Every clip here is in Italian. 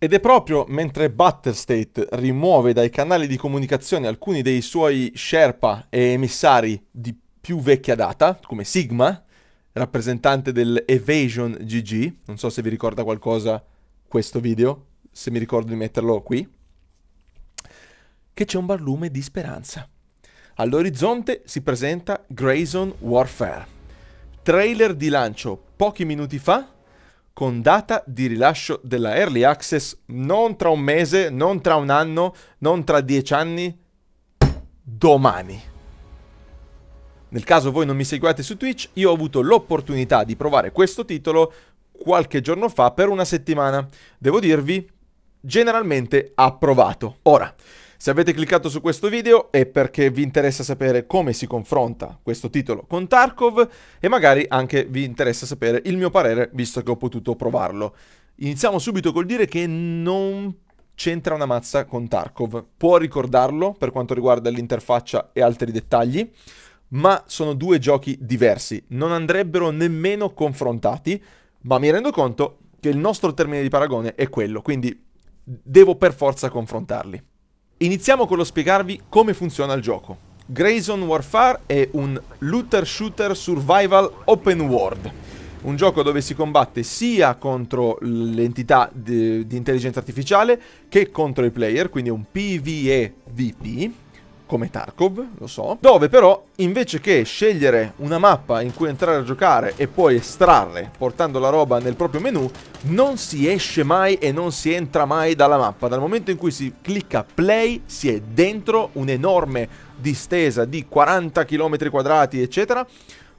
Ed è proprio mentre Battlestate rimuove dai canali di comunicazione alcuni dei suoi Sherpa e emissari di più vecchia data, come Sigma, rappresentante dell'Evasion GG, non so se vi ricorda qualcosa questo video, se mi ricordo di metterlo qui, che c'è un barlume di speranza. All'orizzonte si presenta Grayson Warfare. Trailer di lancio pochi minuti fa con data di rilascio della Early Access non tra un mese, non tra un anno, non tra dieci anni, domani. Nel caso voi non mi seguiate su Twitch, io ho avuto l'opportunità di provare questo titolo qualche giorno fa per una settimana. Devo dirvi, generalmente approvato. Ora, se avete cliccato su questo video è perché vi interessa sapere come si confronta questo titolo con Tarkov e magari anche vi interessa sapere il mio parere visto che ho potuto provarlo. Iniziamo subito col dire che non c'entra una mazza con Tarkov. Può ricordarlo per quanto riguarda l'interfaccia e altri dettagli, ma sono due giochi diversi, non andrebbero nemmeno confrontati, ma mi rendo conto che il nostro termine di paragone è quello, quindi devo per forza confrontarli. Iniziamo con lo spiegarvi come funziona il gioco. Grayson Warfare è un looter shooter survival open world. Un gioco dove si combatte sia contro l'entità di, di intelligenza artificiale che contro i player, quindi è un PvEVP, come Tarkov, lo so, dove però invece che scegliere una mappa in cui entrare a giocare e poi estrarre portando la roba nel proprio menu, non si esce mai e non si entra mai dalla mappa. Dal momento in cui si clicca play si è dentro un'enorme distesa di 40 km quadrati, eccetera,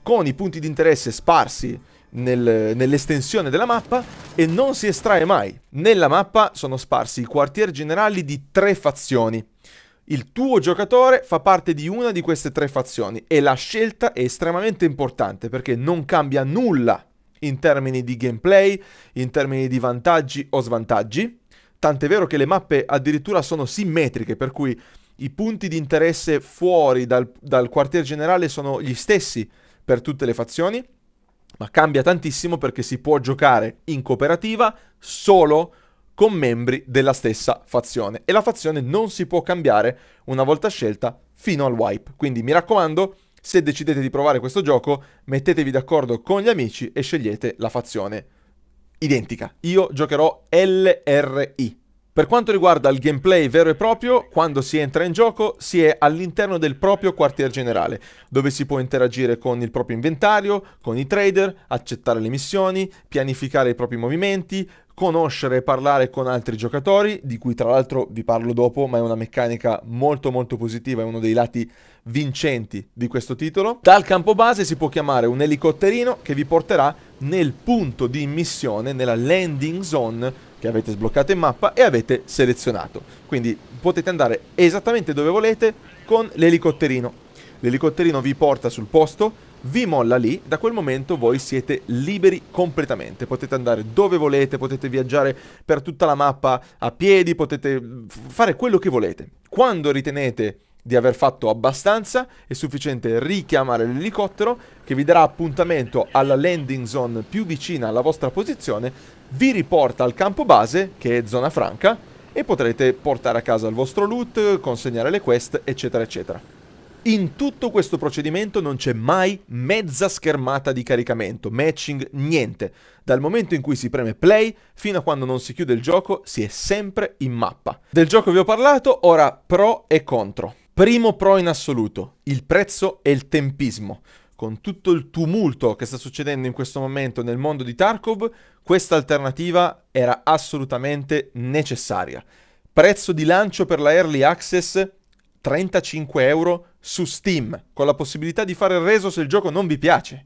con i punti di interesse sparsi nel, nell'estensione della mappa e non si estrae mai. Nella mappa sono sparsi i quartier generali di tre fazioni il tuo giocatore fa parte di una di queste tre fazioni e la scelta è estremamente importante perché non cambia nulla in termini di gameplay, in termini di vantaggi o svantaggi. Tant'è vero che le mappe addirittura sono simmetriche, per cui i punti di interesse fuori dal, dal quartier generale sono gli stessi per tutte le fazioni, ma cambia tantissimo perché si può giocare in cooperativa solo con con membri della stessa fazione. E la fazione non si può cambiare una volta scelta fino al wipe. Quindi mi raccomando, se decidete di provare questo gioco, mettetevi d'accordo con gli amici e scegliete la fazione identica. Io giocherò LRI, per quanto riguarda il gameplay vero e proprio, quando si entra in gioco si è all'interno del proprio quartier generale, dove si può interagire con il proprio inventario, con i trader, accettare le missioni, pianificare i propri movimenti, conoscere e parlare con altri giocatori, di cui tra l'altro vi parlo dopo, ma è una meccanica molto molto positiva, è uno dei lati vincenti di questo titolo. Dal campo base si può chiamare un elicotterino che vi porterà nel punto di missione, nella landing zone che avete sbloccato in mappa e avete selezionato. Quindi potete andare esattamente dove volete con l'elicotterino. L'elicotterino vi porta sul posto, vi molla lì, da quel momento voi siete liberi completamente, potete andare dove volete, potete viaggiare per tutta la mappa a piedi, potete mm, fare quello che volete. Quando ritenete di aver fatto abbastanza, è sufficiente richiamare l'elicottero che vi darà appuntamento alla landing zone più vicina alla vostra posizione, vi riporta al campo base, che è zona franca, e potrete portare a casa il vostro loot, consegnare le quest, eccetera, eccetera. In tutto questo procedimento non c'è mai mezza schermata di caricamento, matching, niente. Dal momento in cui si preme play fino a quando non si chiude il gioco si è sempre in mappa. Del gioco vi ho parlato, ora pro e contro. Primo pro in assoluto, il prezzo e il tempismo. Con tutto il tumulto che sta succedendo in questo momento nel mondo di Tarkov, questa alternativa era assolutamente necessaria. Prezzo di lancio per la Early Access 35 euro su Steam, con la possibilità di fare il reso se il gioco non vi piace.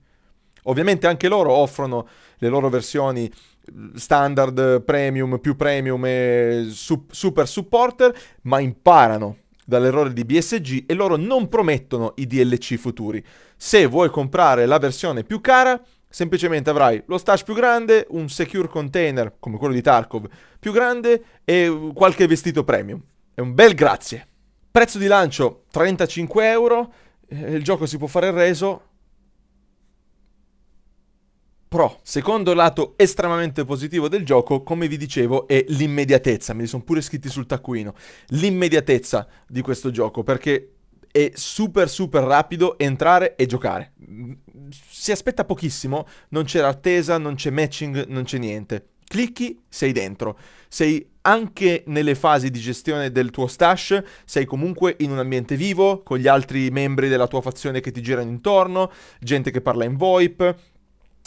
Ovviamente anche loro offrono le loro versioni mm, standard, premium, più premium e super supporter, ma imparano dall'errore di BSG e loro non promettono i DLC futuri. Se vuoi comprare la versione più cara, semplicemente avrai lo stash più grande, un secure container come quello di Tarkov più grande e qualche vestito premium. È un bel grazie. Prezzo di lancio 35 euro, eh, il gioco si può fare il reso Pro. Secondo lato estremamente positivo del gioco, come vi dicevo, è l'immediatezza. Me li sono pure scritti sul taccuino. L'immediatezza di questo gioco, perché è super super rapido entrare e giocare. Mm, si aspetta pochissimo, non c'è attesa, non c'è matching, non c'è niente. Clicchi, sei dentro. Sei anche nelle fasi di gestione del tuo stash, sei comunque in un ambiente vivo, con gli altri membri della tua fazione che ti girano intorno, gente che parla in VoIP,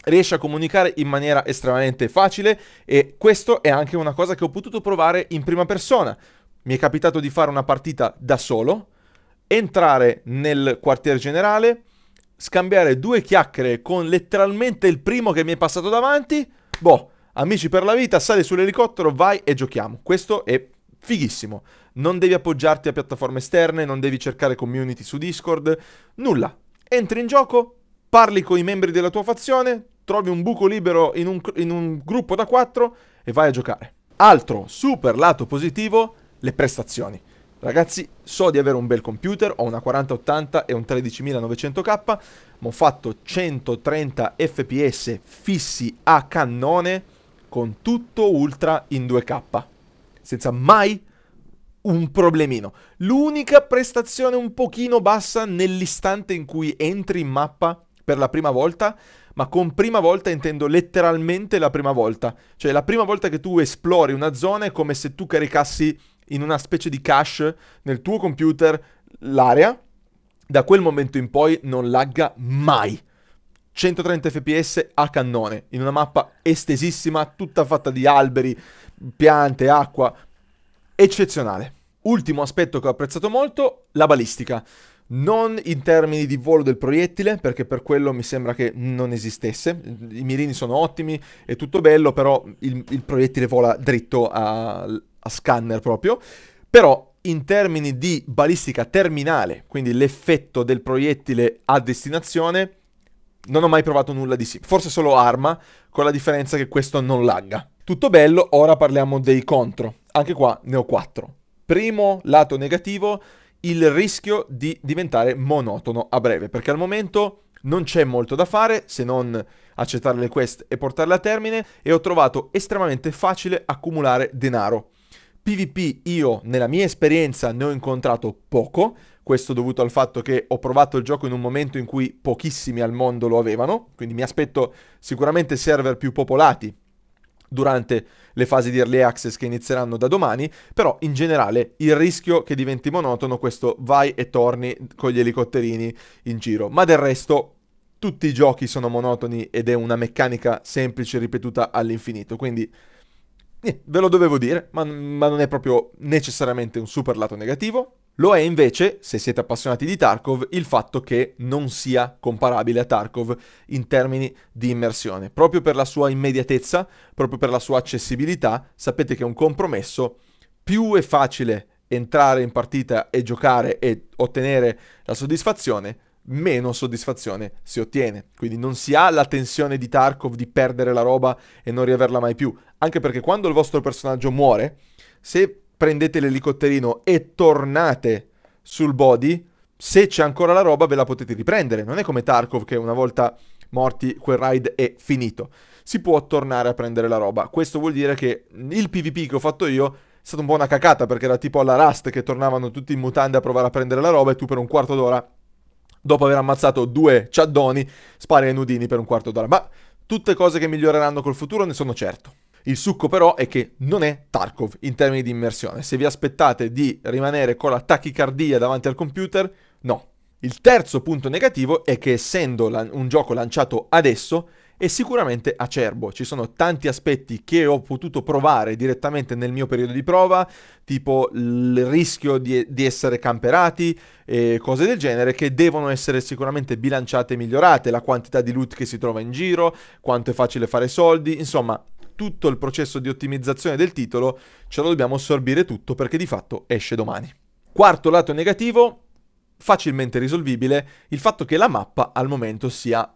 riesce a comunicare in maniera estremamente facile e questo è anche una cosa che ho potuto provare in prima persona. Mi è capitato di fare una partita da solo, entrare nel quartier generale, scambiare due chiacchiere con letteralmente il primo che mi è passato davanti, boh, amici per la vita, sali sull'elicottero, vai e giochiamo. Questo è fighissimo. Non devi appoggiarti a piattaforme esterne, non devi cercare community su Discord, nulla. Entri in gioco, parli con i membri della tua fazione, trovi un buco libero in un, in un gruppo da 4 e vai a giocare. Altro super lato positivo, le prestazioni. Ragazzi, so di avere un bel computer, ho una 4080 e un 13900K, ma ho fatto 130 fps fissi a cannone con tutto ultra in 2K, senza mai un problemino. L'unica prestazione un pochino bassa nell'istante in cui entri in mappa per la prima volta ma con prima volta intendo letteralmente la prima volta. Cioè la prima volta che tu esplori una zona è come se tu caricassi in una specie di cache nel tuo computer l'area, da quel momento in poi non lagga mai. 130 fps a cannone, in una mappa estesissima, tutta fatta di alberi, piante, acqua, eccezionale. Ultimo aspetto che ho apprezzato molto, la balistica non in termini di volo del proiettile, perché per quello mi sembra che non esistesse. I mirini sono ottimi, è tutto bello, però il, il proiettile vola dritto a, a scanner proprio. Però in termini di balistica terminale, quindi l'effetto del proiettile a destinazione, non ho mai provato nulla di sì, Forse solo arma, con la differenza che questo non lagga. Tutto bello, ora parliamo dei contro. Anche qua ne ho quattro. Primo lato negativo il rischio di diventare monotono a breve, perché al momento non c'è molto da fare se non accettare le quest e portarle a termine e ho trovato estremamente facile accumulare denaro. PvP io nella mia esperienza ne ho incontrato poco, questo dovuto al fatto che ho provato il gioco in un momento in cui pochissimi al mondo lo avevano, quindi mi aspetto sicuramente server più popolati durante le fasi di early access che inizieranno da domani, però in generale il rischio che diventi monotono questo vai e torni con gli elicotterini in giro, ma del resto tutti i giochi sono monotoni ed è una meccanica semplice ripetuta all'infinito, quindi eh, ve lo dovevo dire, ma, ma non è proprio necessariamente un super lato negativo. Lo è invece, se siete appassionati di Tarkov, il fatto che non sia comparabile a Tarkov in termini di immersione. Proprio per la sua immediatezza, proprio per la sua accessibilità, sapete che è un compromesso. Più è facile entrare in partita e giocare e ottenere la soddisfazione, meno soddisfazione si ottiene. Quindi non si ha la tensione di Tarkov di perdere la roba e non riaverla mai più. Anche perché quando il vostro personaggio muore, se prendete l'elicotterino e tornate sul body, se c'è ancora la roba ve la potete riprendere. Non è come Tarkov che una volta morti quel ride è finito. Si può tornare a prendere la roba. Questo vuol dire che il PvP che ho fatto io è stata un po' una cacata perché era tipo alla Rust che tornavano tutti in mutande a provare a prendere la roba e tu per un quarto d'ora, dopo aver ammazzato due ciaddoni, spari ai nudini per un quarto d'ora. Ma tutte cose che miglioreranno col futuro, ne sono certo. Il succo però è che non è Tarkov in termini di immersione. Se vi aspettate di rimanere con la tachicardia davanti al computer, no. Il terzo punto negativo è che essendo un gioco lanciato adesso, è sicuramente acerbo. Ci sono tanti aspetti che ho potuto provare direttamente nel mio periodo di prova, tipo il rischio di, di essere camperati e cose del genere, che devono essere sicuramente bilanciate e migliorate. La quantità di loot che si trova in giro, quanto è facile fare soldi, insomma, tutto il processo di ottimizzazione del titolo, ce lo dobbiamo assorbire tutto perché di fatto esce domani. Quarto lato negativo, facilmente risolvibile, il fatto che la mappa al momento sia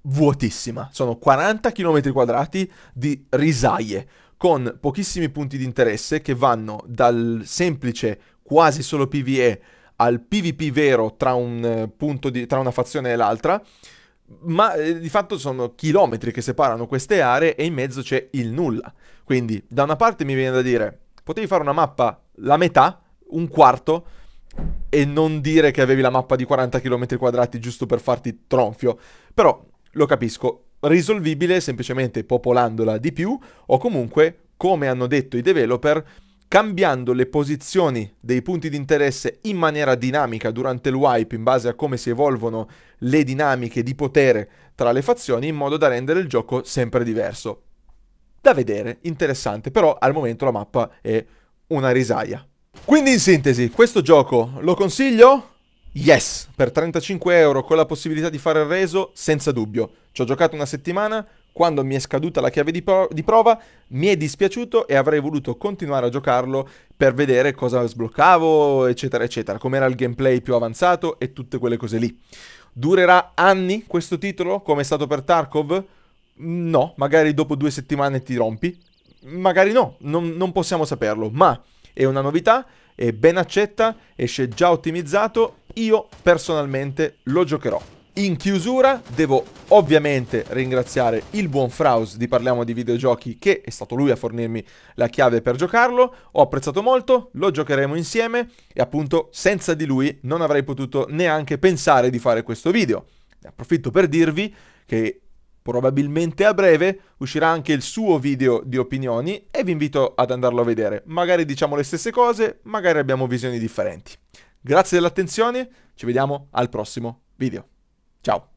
vuotissima. Sono 40 km quadrati di risaie con pochissimi punti di interesse che vanno dal semplice quasi solo PvE al PvP vero tra, un, eh, di, tra una fazione e l'altra, ma eh, di fatto sono chilometri che separano queste aree e in mezzo c'è il nulla. Quindi da una parte mi viene da dire, potevi fare una mappa la metà, un quarto, e non dire che avevi la mappa di 40 km quadrati giusto per farti tronfio. Però lo capisco, risolvibile semplicemente popolandola di più o comunque, come hanno detto i developer, cambiando le posizioni dei punti di interesse in maniera dinamica durante il wipe in base a come si evolvono le dinamiche di potere tra le fazioni in modo da rendere il gioco sempre diverso. Da vedere, interessante, però al momento la mappa è una risaia. Quindi in sintesi, questo gioco lo consiglio? Yes, per 35 euro con la possibilità di fare il reso, senza dubbio. Ci ho giocato una settimana, quando mi è scaduta la chiave di, pro- di prova mi è dispiaciuto e avrei voluto continuare a giocarlo per vedere cosa sbloccavo, eccetera, eccetera, com'era il gameplay più avanzato e tutte quelle cose lì. Durerà anni questo titolo, come è stato per Tarkov? No, magari dopo due settimane ti rompi. Magari no, non, non possiamo saperlo, ma è una novità, è ben accetta, esce già ottimizzato, io personalmente lo giocherò. In chiusura devo ovviamente ringraziare il buon Fraus di Parliamo di Videogiochi che è stato lui a fornirmi la chiave per giocarlo, ho apprezzato molto, lo giocheremo insieme e appunto senza di lui non avrei potuto neanche pensare di fare questo video. Ne Approfitto per dirvi che probabilmente a breve uscirà anche il suo video di opinioni e vi invito ad andarlo a vedere. Magari diciamo le stesse cose, magari abbiamo visioni differenti. Grazie dell'attenzione, ci vediamo al prossimo video. Tchau.